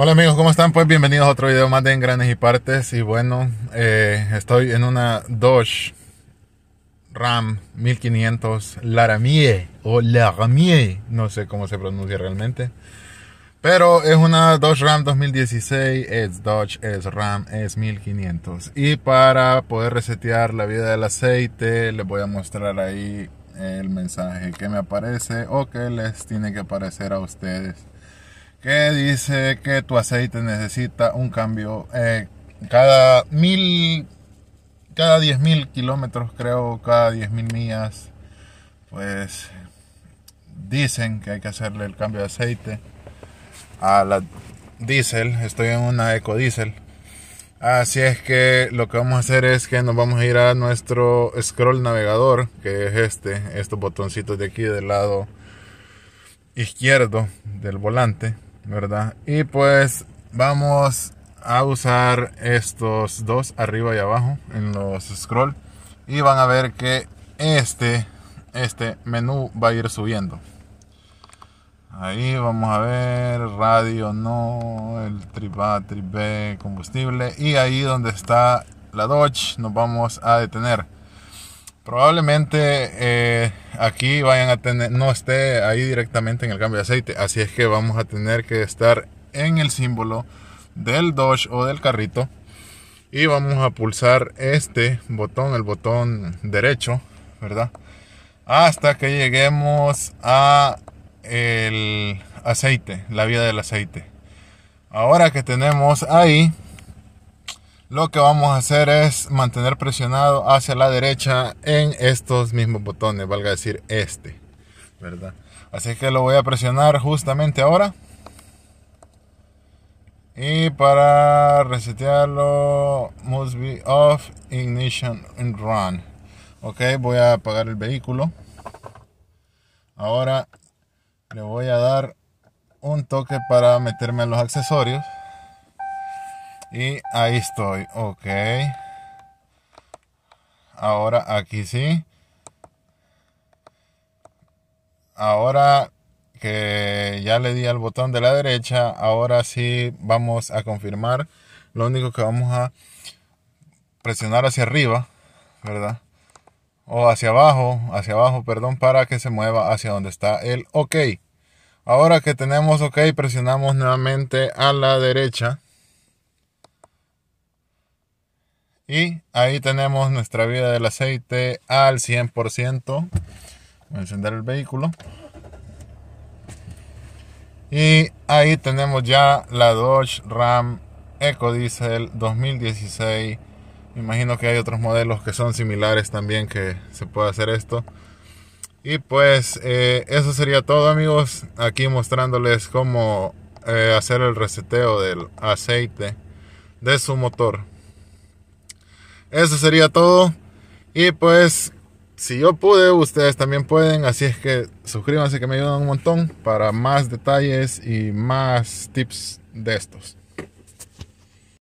Hola amigos, ¿cómo están? Pues bienvenidos a otro video más de Engranes y Partes. Y bueno, eh, estoy en una Dodge Ram 1500 Laramie o Laramie, no sé cómo se pronuncia realmente. Pero es una Dodge Ram 2016, es Dodge, es Ram, es 1500. Y para poder resetear la vida del aceite, les voy a mostrar ahí el mensaje que me aparece o que les tiene que aparecer a ustedes que dice que tu aceite necesita un cambio eh, cada mil, cada diez mil kilómetros, creo, cada diez mil millas, pues dicen que hay que hacerle el cambio de aceite a la diésel. Estoy en una ecodiesel. Así es que lo que vamos a hacer es que nos vamos a ir a nuestro scroll navegador, que es este, estos botoncitos de aquí del lado izquierdo del volante ¿verdad? Y pues vamos a usar estos dos arriba y abajo en los scroll y van a ver que este este menú va a ir subiendo ahí vamos a ver radio no el trip A trip combustible y ahí donde está la Dodge nos vamos a detener probablemente eh, aquí vayan a tener, no esté ahí directamente en el cambio de aceite. Así es que vamos a tener que estar en el símbolo del Dodge o del carrito. Y vamos a pulsar este botón, el botón derecho, ¿verdad? Hasta que lleguemos a el aceite, la vía del aceite. Ahora que tenemos ahí, lo que vamos a hacer es mantener presionado hacia la derecha en estos mismos botones, valga decir este, Así que lo voy a presionar justamente ahora. Y para resetearlo, must be off, ignition and run. Ok, voy a apagar el vehículo. Ahora le voy a dar un toque para meterme en los accesorios. Y ahí estoy. Ok. Ahora aquí sí. Ahora que ya le di al botón de la derecha, ahora sí vamos a confirmar. Lo único que vamos a presionar hacia arriba, ¿verdad? O hacia abajo, hacia abajo, perdón, para que se mueva hacia donde está el OK. Ahora que tenemos OK, presionamos nuevamente a la derecha. Y ahí tenemos nuestra vida del aceite al 100%. Voy a encender el vehículo. Y ahí tenemos ya la Dodge Ram Eco Diesel 2016. Imagino que hay otros modelos que son similares también que se puede hacer esto. Y pues eh, eso sería todo amigos. Aquí mostrándoles cómo eh, hacer el reseteo del aceite de su motor. Eso sería todo. Y pues, si yo pude, ustedes también pueden. Así es que suscríbanse que me ayudan un montón para más detalles y más tips de estos.